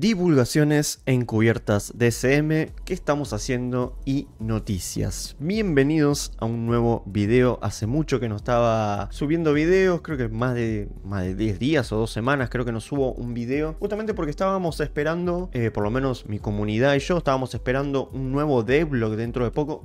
divulgaciones encubiertas DCM ¿QUÉ estamos haciendo y noticias. Bienvenidos a un nuevo video. Hace mucho que no estaba subiendo videos, creo que más de, más de 10 días o 2 semanas creo que no subo un video. Justamente porque estábamos esperando, eh, por lo menos mi comunidad y yo, estábamos esperando un nuevo devlog dentro de poco.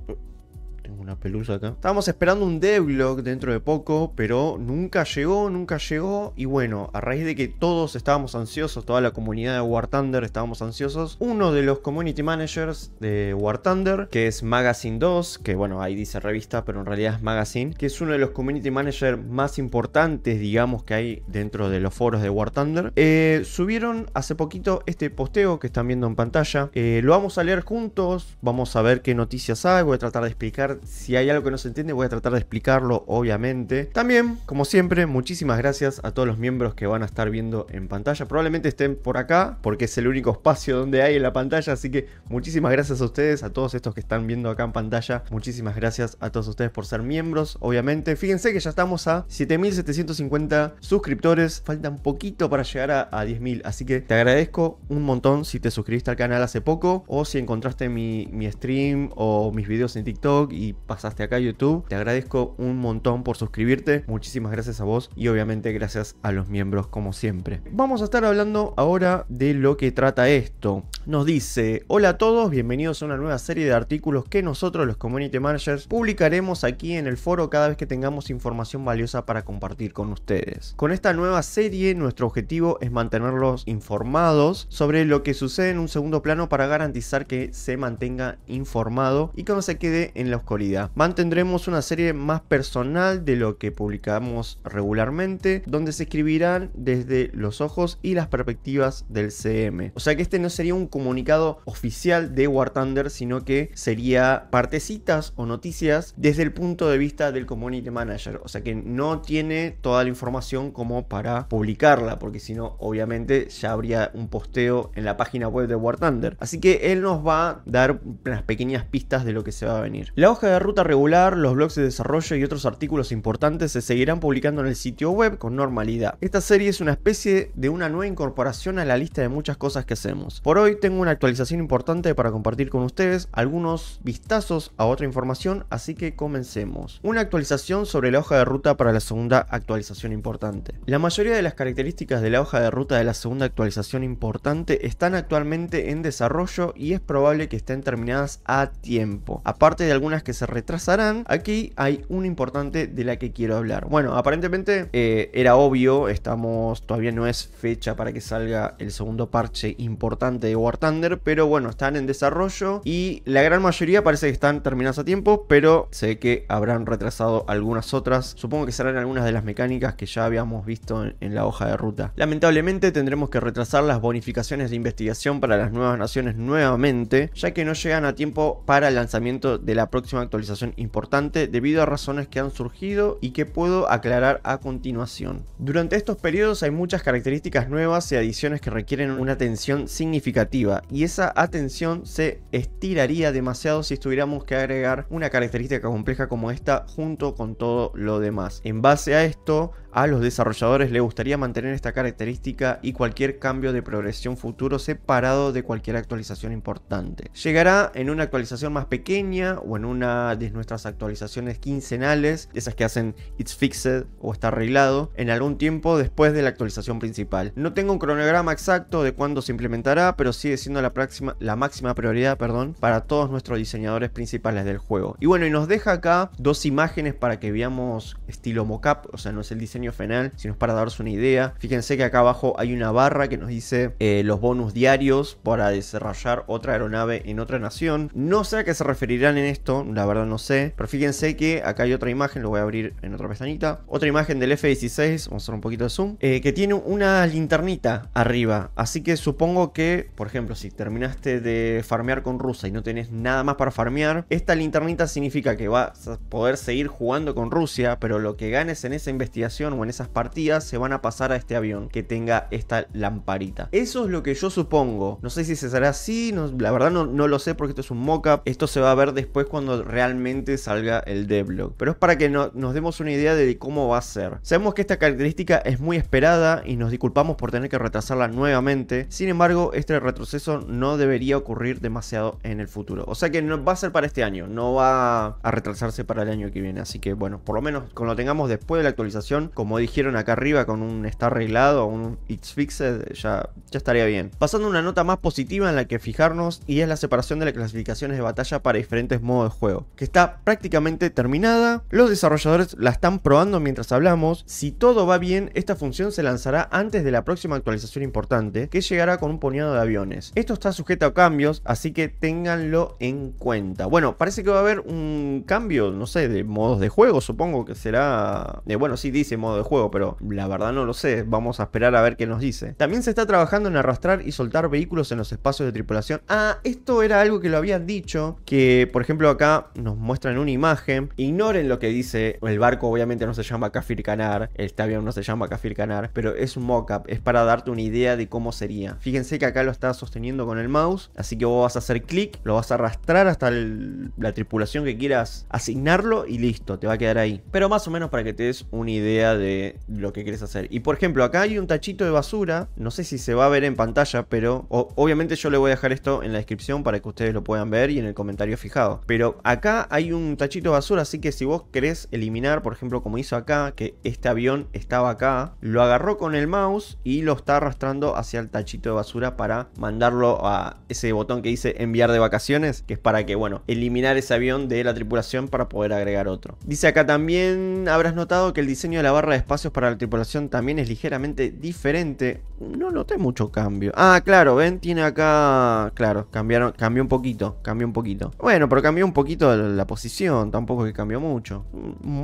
Tengo una pelusa acá. Estábamos esperando un devlog dentro de poco, pero nunca llegó, nunca llegó. Y bueno, a raíz de que todos estábamos ansiosos, toda la comunidad de War Thunder estábamos ansiosos, uno de los community managers de War Thunder, que es Magazine 2, que bueno, ahí dice revista, pero en realidad es Magazine, que es uno de los community managers más importantes, digamos, que hay dentro de los foros de War Thunder, eh, subieron hace poquito este posteo que están viendo en pantalla. Eh, lo vamos a leer juntos, vamos a ver qué noticias hay, voy a tratar de explicar si hay algo que no se entiende, voy a tratar de explicarlo, obviamente. También, como siempre, muchísimas gracias a todos los miembros que van a estar viendo en pantalla. Probablemente estén por acá, porque es el único espacio donde hay en la pantalla, así que muchísimas gracias a ustedes, a todos estos que están viendo acá en pantalla. Muchísimas gracias a todos ustedes por ser miembros, obviamente. Fíjense que ya estamos a 7.750 suscriptores, falta un poquito para llegar a, 10.000, así que te agradezco un montón si te suscribiste al canal hace poco o si encontraste mi, mi stream o mis videos en TikTok y pasaste acá YouTube. Te agradezco un montón por suscribirte. Muchísimas gracias a vos y obviamente gracias a los miembros como siempre. Vamos a estar hablando ahora de lo que trata esto. Nos dice, hola a todos, bienvenidos a una nueva serie de artículos que nosotros los community managers publicaremos aquí en el foro cada vez que tengamos información valiosa para compartir con ustedes. Con esta nueva serie nuestro objetivo es mantenerlos informados sobre lo que sucede en un segundo plano para garantizar que se mantenga informado y que no se quede en los comentarios Mantendremos una serie más personal de lo que publicamos regularmente, donde se escribirán desde los ojos y las perspectivas del CM. O sea que este no sería un comunicado oficial de War Thunder, sino que sería partecitas o noticias desde el punto de vista del community manager. O sea que no tiene toda la información como para publicarla, porque si no, obviamente ya habría un posteo en la página web de War Thunder. Así que él nos va a dar unas pequeñas pistas de lo que se va a venir. La hoja de ruta regular, los blogs de desarrollo y otros artículos importantes se seguirán publicando en el sitio web con normalidad. Esta serie es una especie de una nueva incorporación a la lista de muchas cosas que hacemos. Por hoy tengo una actualización importante para compartir con ustedes, algunos vistazos a otra información, así que comencemos. Una actualización sobre la hoja de ruta para la segunda actualización importante. La mayoría de las características de la hoja de ruta de la segunda actualización importante están actualmente en desarrollo y es probable que estén terminadas a tiempo, aparte de algunas que se retrasarán, aquí hay una importante de la que quiero hablar. Bueno, aparentemente eh, era obvio, estamos, todavía no es fecha para que salga el segundo parche importante de War Thunder, pero bueno, están en desarrollo y la gran mayoría parece que están terminadas a tiempo, pero sé que habrán retrasado algunas otras. Supongo que serán algunas de las mecánicas que ya habíamos visto en la hoja de ruta. Lamentablemente tendremos que retrasar las bonificaciones de investigación para las nuevas naciones nuevamente, ya que no llegan a tiempo para el lanzamiento de la próxima actualización importante debido a razones que han surgido y que puedo aclarar a continuación. Durante estos periodos hay muchas características nuevas y adiciones que requieren una atención significativa y esa atención se estiraría demasiado si estuviéramos que agregar una característica compleja como esta junto con todo lo demás. En base a esto, a los desarrolladores les gustaría mantener esta característica y cualquier cambio de progresión futuro separado de cualquier actualización importante. Llegará en una actualización más pequeña o en una de nuestras actualizaciones quincenales, esas que hacen It's Fixed o está arreglado, en algún tiempo después de la actualización principal. No tengo un cronograma exacto de cuándo se implementará, pero sigue siendo la, próxima, la máxima prioridad perdón, para todos nuestros diseñadores principales del juego. Y bueno, y nos deja acá dos imágenes para que veamos estilo mockup, o sea, no es el diseño final, sino es para daros una idea. Fíjense que acá abajo hay una barra que nos dice eh, los bonus diarios para desarrollar otra aeronave en otra nación. No sé a qué se referirán en esto, la verdad no sé. Pero fíjense que acá hay otra imagen, lo voy a abrir en otra pestañita. Otra imagen del F-16, vamos a hacer un poquito de zoom, eh, que tiene una linternita arriba. Así que supongo que, por ejemplo, si terminaste de farmear con Rusia y no tenés nada más para farmear, esta linternita significa que vas a poder seguir jugando con Rusia, pero lo que ganes en esa investigación o en esas partidas se van a pasar a este avión que tenga esta lamparita. Eso es lo que yo supongo. No sé si se será así, la verdad no, no lo sé porque esto es un mockup. Esto se va a ver después cuando realmente salga el devlog. Pero es para que no, nos demos una idea de cómo va a ser. Sabemos que esta característica es muy esperada y nos disculpamos por tener que retrasarla nuevamente. Sin embargo, este retroceso no debería ocurrir demasiado en el futuro. O sea que no va a ser para este año, no va a retrasarse para el año que viene. Así que bueno, por lo menos cuando lo tengamos después de la actualización, como dijeron acá arriba, con un está arreglado, un it's fixed, ya, ya estaría bien. Pasando a una nota más positiva en la que fijarnos y es la separación de las clasificaciones de batalla para diferentes modos de juego que está prácticamente terminada. Los desarrolladores la están probando mientras hablamos. Si todo va bien, esta función se lanzará antes de la próxima actualización importante, que llegará con un puñado de aviones. Esto está sujeto a cambios, así que ténganlo en cuenta. Bueno, parece que va a haber un cambio, no sé, de modos de juego, supongo que será... de eh, bueno, sí dice modo de juego, pero la verdad no lo sé. Vamos a esperar a ver qué nos dice. También se está trabajando en arrastrar y soltar vehículos en los espacios de tripulación. Ah, esto era algo que lo habían dicho, que por ejemplo acá nos muestran una imagen, ignoren lo que dice, el barco obviamente no se llama Kafir Canar, el avión no se llama Kafir Canar, pero es un mockup, es para darte una idea de cómo sería. Fíjense que acá lo está sosteniendo con el mouse, así que vos vas a hacer clic, lo vas a arrastrar hasta la tripulación que quieras asignarlo y listo, te va a quedar ahí. Pero más o menos para que te des una idea de lo que quieres hacer. Y por ejemplo, acá hay un tachito de basura, no sé si se va a ver en pantalla, pero obviamente yo le voy a dejar esto en la descripción para que ustedes lo puedan ver y en el comentario fijado. Pero Acá hay un tachito de basura, así que si vos querés eliminar, por ejemplo, como hizo acá, que este avión estaba acá, lo agarró con el mouse y lo está arrastrando hacia el tachito de basura para mandarlo a ese botón que dice enviar de vacaciones, que es para que, bueno, eliminar ese avión de la tripulación para poder agregar otro. Dice acá también, habrás notado que el diseño de la barra de espacios para la tripulación también es ligeramente diferente. No noté mucho cambio. Ah, claro, ven, tiene acá, claro, cambiaron, cambió un poquito, cambió un poquito. Bueno, pero cambió un poquito la posición, tampoco que cambió mucho.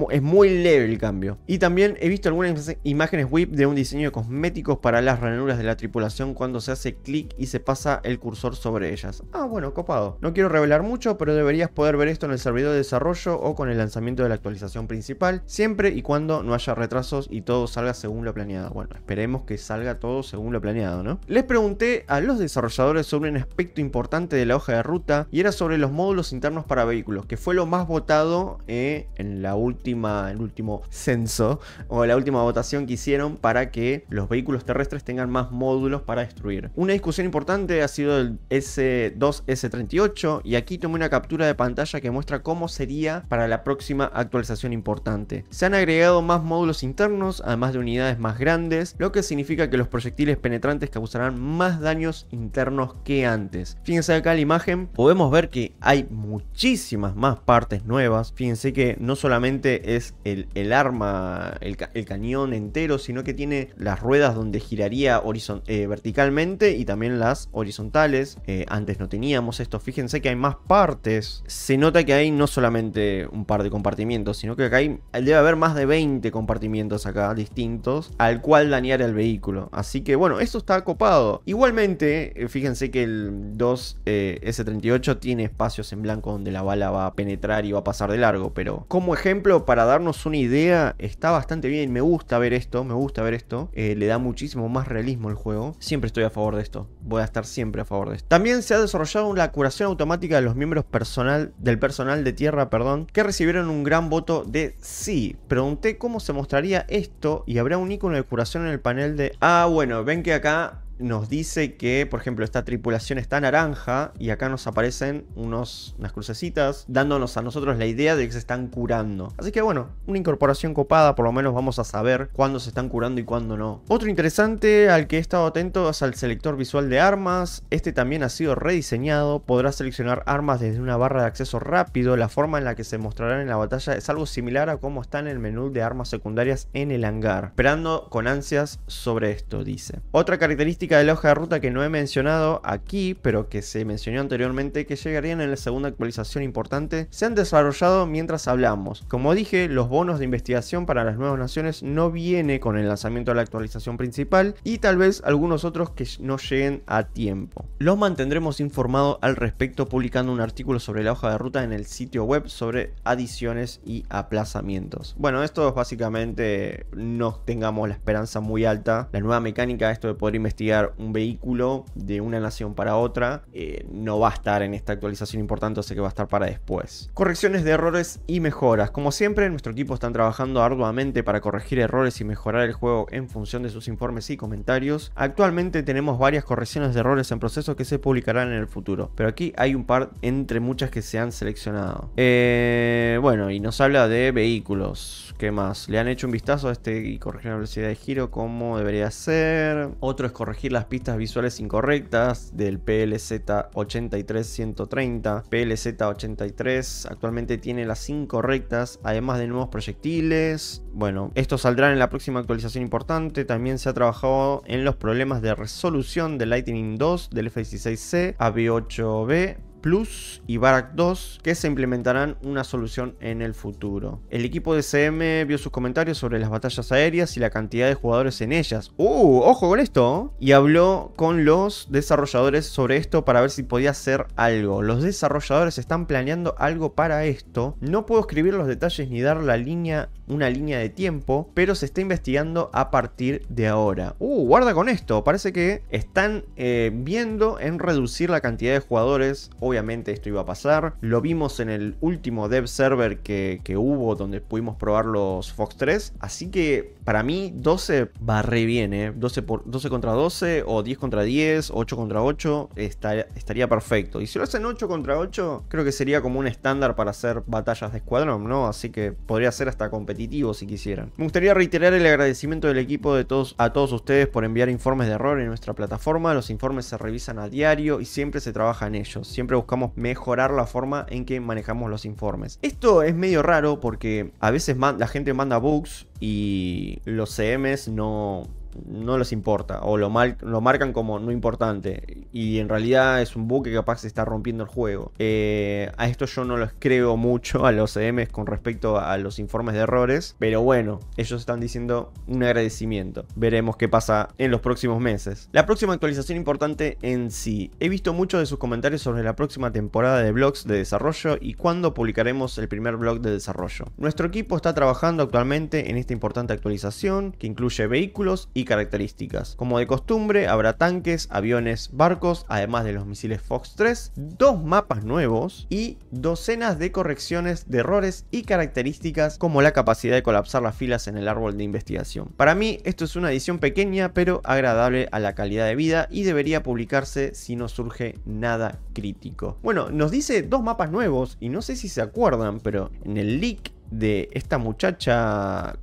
Es muy leve el cambio. Y también he visto algunas imágenes web de un diseño de cosméticos para las ranuras de la tripulación cuando se hace clic y se pasa el cursor sobre ellas. Ah, bueno, copado. No quiero revelar mucho, pero deberías poder ver esto en el servidor de desarrollo o con el lanzamiento de la actualización principal, siempre y cuando no haya retrasos y todo salga según lo planeado. Bueno, esperemos que salga todo según lo planeado, ¿no? Les pregunté a los desarrolladores sobre un aspecto importante de la hoja de ruta y era sobre los módulos internos para vehículos que fue lo más votado eh, en la última, el último censo o la última votación que hicieron para que los vehículos terrestres tengan más módulos para destruir. Una discusión importante ha sido el S2S38 y aquí tomé una captura de pantalla que muestra cómo sería para la próxima actualización importante. Se han agregado más módulos internos, además de unidades más grandes, lo que significa que los proyectiles penetrantes causarán más daños internos que antes. Fíjense acá la imagen, podemos ver que hay muchísimo más partes nuevas. Fíjense que no solamente es el, arma, el, cañón entero, sino que tiene las ruedas donde giraría eh, verticalmente y también las horizontales. Eh, antes no teníamos esto. Fíjense que hay más partes. Se nota que hay no solamente un par de compartimientos, sino que acá hay, debe haber más de 20 compartimientos acá distintos al cual dañar el vehículo. Así que bueno, esto está copado. Igualmente, eh, fíjense que el 2S38 tiene espacios en blanco donde la bala va a penetrar y va a pasar de largo, pero como ejemplo, para darnos una idea, está bastante bien, me gusta ver esto, me gusta ver esto, eh, le da muchísimo más realismo El juego, siempre estoy a favor de esto, voy a estar siempre a favor de esto. También se ha desarrollado una curación automática de los miembros personal, del personal de tierra, perdón, que recibieron un gran voto de sí. Pregunté cómo se mostraría esto y habrá un icono de curación en el panel de... Ah, bueno, ven que acá nos dice que, por ejemplo, esta tripulación está naranja y acá nos aparecen unos, unas crucecitas dándonos a nosotros la idea de que se están curando. Así que bueno, una incorporación copada, por lo menos vamos a saber cuándo se están curando y cuándo no. Otro interesante al que he estado atento es al selector visual de armas. Este también ha sido rediseñado, podrá seleccionar armas desde una barra de acceso rápido. La forma en la que se mostrarán en la batalla es algo similar a cómo está en el menú de armas secundarias en el hangar. Esperando con ansias sobre esto, dice. Otra característica de la hoja de ruta que no he mencionado aquí, pero que se mencionó anteriormente, que llegarían en la segunda actualización importante, se han desarrollado mientras hablamos. Como dije, los bonos de investigación para las nuevas naciones no viene con el lanzamiento de la actualización principal y tal vez algunos otros que no lleguen a tiempo. Los mantendremos informados al respecto publicando un artículo sobre la hoja de ruta en el sitio web sobre adiciones y aplazamientos. Bueno, esto es básicamente no tengamos la esperanza muy alta. La nueva mecánica, esto de poder investigar un vehículo de una nación para otra, eh, no va a estar en esta actualización importante, o que va a estar para después. Correcciones de errores y mejoras. Como siempre, nuestro equipo está trabajando arduamente para corregir errores y mejorar el juego en función de sus informes y comentarios. Actualmente tenemos varias correcciones de errores en proceso que se publicarán en el futuro, pero aquí hay un par entre muchas que se han seleccionado. Eh, bueno, y nos habla de vehículos. ¿Qué más? Le han hecho un vistazo a este y corregir la velocidad de giro como debería ser. Otro es corregir las pistas visuales incorrectas del PLZ-83-130. PLZ-83 actualmente tiene las incorrectas, además de nuevos proyectiles. Bueno, esto saldrá en la próxima actualización importante. También se ha trabajado en los problemas de resolución del Lightning 2, del F-16C a B8B Plus y Barak 2 que se implementarán una solución en el futuro. El equipo de CM vio sus comentarios sobre las batallas aéreas y la cantidad de jugadores en ellas. ¡Uh! ¡Ojo con esto! Y habló con los desarrolladores sobre esto para ver si podía hacer algo. Los desarrolladores están planeando algo para esto. No puedo escribir los detalles ni dar la línea, una línea de tiempo, pero se está investigando a partir de ahora. ¡Uh! Guarda con esto. Parece que están eh, viendo en reducir la cantidad de jugadores o obviamente esto iba a pasar. Lo vimos en el último dev server que, hubo donde pudimos probar los Fox 3. Así que para mí 12 va re bien, 12, ¿eh? por, 12 contra 12 o 10 contra 10, 8 contra 8 estaría perfecto. Y si lo hacen 8 contra 8, creo que sería como un estándar para hacer batallas de escuadrón, ¿no? Así que podría ser hasta competitivo si quisieran. Me gustaría reiterar el agradecimiento del equipo de todos, a todos ustedes por enviar informes de error en nuestra plataforma. Los informes se revisan a diario y siempre se trabaja en ellos. Siempre buscamos mejorar la forma en que manejamos los informes. Esto es medio raro porque a veces la gente manda bugs y los CMs no, no les importa o lo, lo marcan como no importante y en realidad es un buque que capaz se está rompiendo el juego. Eh, a esto yo no los creo mucho a los EMs con respecto a, a los informes de errores, pero bueno, ellos están diciendo un agradecimiento. Veremos qué pasa en los próximos meses. La próxima actualización importante en sí. He visto muchos de sus comentarios sobre la próxima temporada de blogs de desarrollo y cuándo publicaremos el primer blog de desarrollo. Nuestro equipo está trabajando actualmente en esta importante actualización que incluye vehículos y características. Como de costumbre, habrá tanques, aviones, barcos, además de los misiles Fox 3, dos mapas nuevos y docenas de correcciones de errores y características como la capacidad de colapsar las filas en el árbol de investigación. Para mí, esto es una edición pequeña pero agradable a la calidad de vida y debería publicarse si no surge nada crítico. Bueno, nos dice dos mapas nuevos y no sé si se acuerdan, pero en el leak de esta muchacha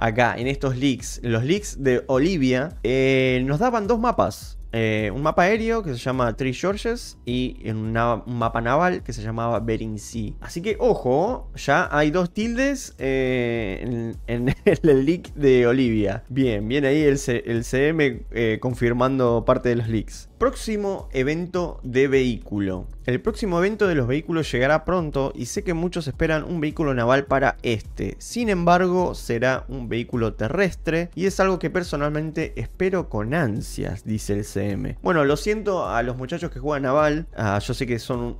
acá en estos leaks, los leaks de Olivia, eh, nos daban dos mapas. Eh, un mapa aéreo que se llama Three Georges y en un mapa naval que se llamaba Bering Sea. Así que ojo, ya hay dos tildes eh, en, el leak de Olivia. Bien, viene ahí el, CM eh, confirmando parte de los leaks. Próximo evento de vehículo. El próximo evento de los vehículos llegará pronto y sé que muchos esperan un vehículo naval para este. Sin embargo, será un vehículo terrestre y es algo que personalmente espero con ansias, dice el CM. Bueno, lo siento a los muchachos que juegan Naval. Ah, yo sé que son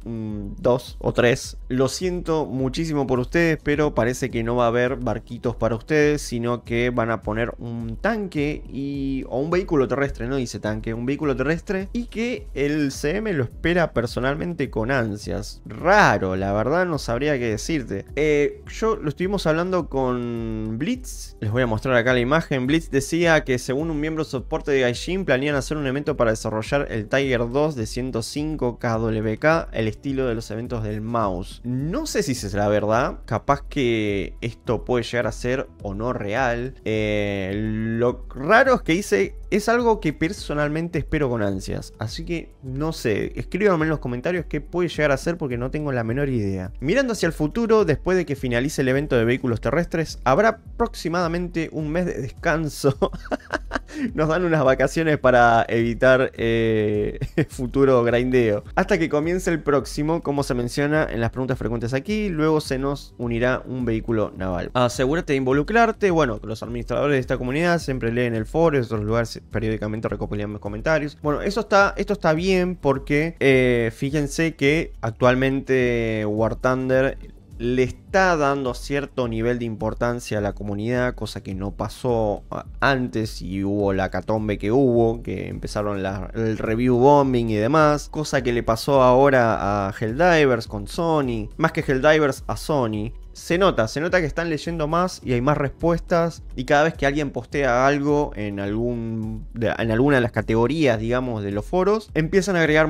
dos o tres. Lo siento muchísimo por ustedes, pero parece que no va a haber barquitos para ustedes, sino que van a poner un tanque y, o un vehículo terrestre, no dice tanque, un vehículo terrestre. Y que el CM lo espera personalmente con ansias. Raro, la verdad no sabría qué decirte. Eh, yo lo estuvimos hablando con Blitz. Les voy a mostrar acá la imagen. Blitz decía que según un miembro soporte de Gaijin planean hacer un evento para desarrollar el Tiger 2 de 105 KWK, el estilo de los eventos del mouse. No sé si es la verdad, capaz que esto puede llegar a ser o no real. Eh, lo raro es que hice es algo que personalmente espero con ansias. Así que no sé, escríbanme en los comentarios qué puede llegar a ser porque no tengo la menor idea. Mirando hacia el futuro, después de que finalice el evento de vehículos terrestres, habrá aproximadamente un mes de descanso. Nos dan unas vacaciones para evitar eh, futuro grindeo. Hasta que comience el próximo, como se menciona en las preguntas frecuentes aquí, luego se nos unirá un vehículo naval. Asegúrate de involucrarte. Bueno, los administradores de esta comunidad siempre leen el foro y otros lugares periódicamente recopilan mis comentarios. Bueno, eso está, esto está bien porque eh, fíjense que actualmente War Thunder le está dando cierto nivel de importancia a la comunidad, cosa que no pasó antes y hubo la catombe que hubo, que empezaron el review bombing y demás, cosa que le pasó ahora a Helldivers con Sony, más que Helldivers a Sony, se nota, se nota que están leyendo más y hay más respuestas y cada vez que alguien postea algo en, algún, en alguna de las categorías, digamos, de los foros, empiezan a agregar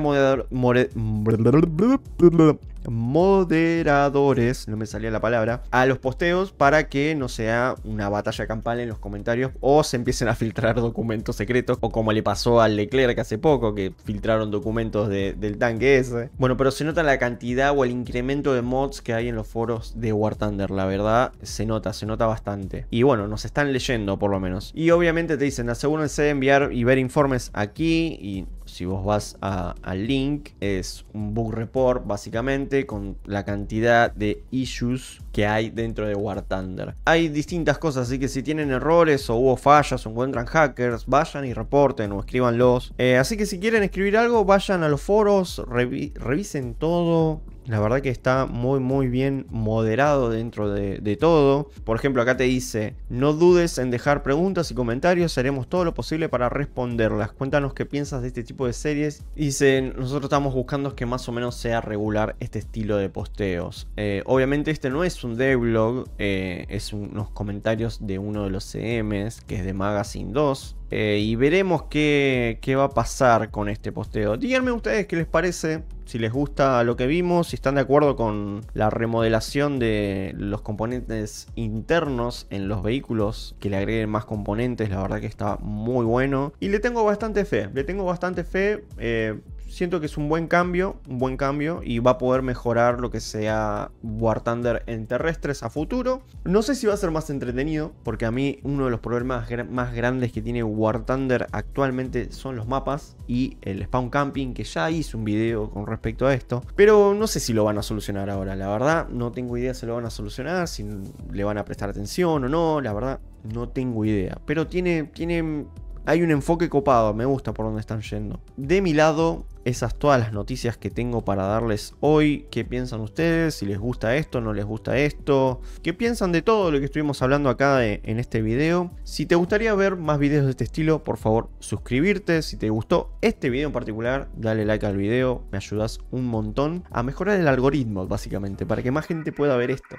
moderadores, no me salía la palabra, a los posteos para que no sea una batalla campal en los comentarios o se empiecen a filtrar documentos secretos o como le pasó al Leclerc hace poco que filtraron documentos del tanque ese. Bueno, pero se nota la cantidad o el incremento de mods que hay en los foros de War Thunder, la verdad se nota, se nota bastante. Y bueno, nos están leyendo por lo menos. Y obviamente te dicen, asegúrense de enviar y ver informes aquí y si vos vas al Link, es un bug report básicamente con la cantidad de issues que hay dentro de War Thunder. Hay distintas cosas, así que si tienen errores o hubo fallas o encuentran hackers, vayan y reporten o escríbanlos. Eh, así que si quieren escribir algo, vayan a los foros, revisen todo, la verdad que está muy muy bien moderado dentro de, todo. Por ejemplo, acá te dice, no dudes en dejar preguntas y comentarios, haremos todo lo posible para responderlas. Cuéntanos qué piensas de este tipo de series. Dice, nosotros estamos buscando que más o menos sea regular este estilo de posteos. Eh, obviamente este no es un devlog, eh, es unos comentarios de uno de los CMs, que es de Magazine 2. Eh, y veremos qué, qué va a pasar con este posteo. Díganme ustedes qué les parece si les gusta lo que vimos, si están de acuerdo con la remodelación de los componentes internos en los vehículos, que le agreguen más componentes, la verdad que está muy bueno. Y le tengo bastante fe, le tengo bastante fe. Eh, siento que es un buen cambio, un buen cambio y va a poder mejorar lo que sea War Thunder en terrestres a futuro. No sé si va a ser más entretenido, porque a mí uno de los problemas más grandes que tiene War Thunder actualmente son los mapas y el spawn camping, que ya hice un video con respecto a esto, pero no sé si lo van a solucionar ahora, la verdad, no tengo idea si lo van a solucionar, si le van a prestar atención o no, la verdad, no tengo idea, pero tiene, tiene hay un enfoque copado, me gusta por dónde están yendo. De mi lado, esas todas las noticias que tengo para darles hoy. ¿Qué piensan ustedes? Si les gusta esto, no les gusta esto. ¿Qué piensan de todo lo que estuvimos hablando acá en este video? Si te gustaría ver más videos de este estilo, por favor suscribirte. Si te gustó este video en particular, dale like al video. Me ayudas un montón a mejorar el algoritmo, básicamente, para que más gente pueda ver esto.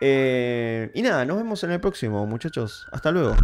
Eh, y nada, nos vemos en el próximo, muchachos. Hasta luego.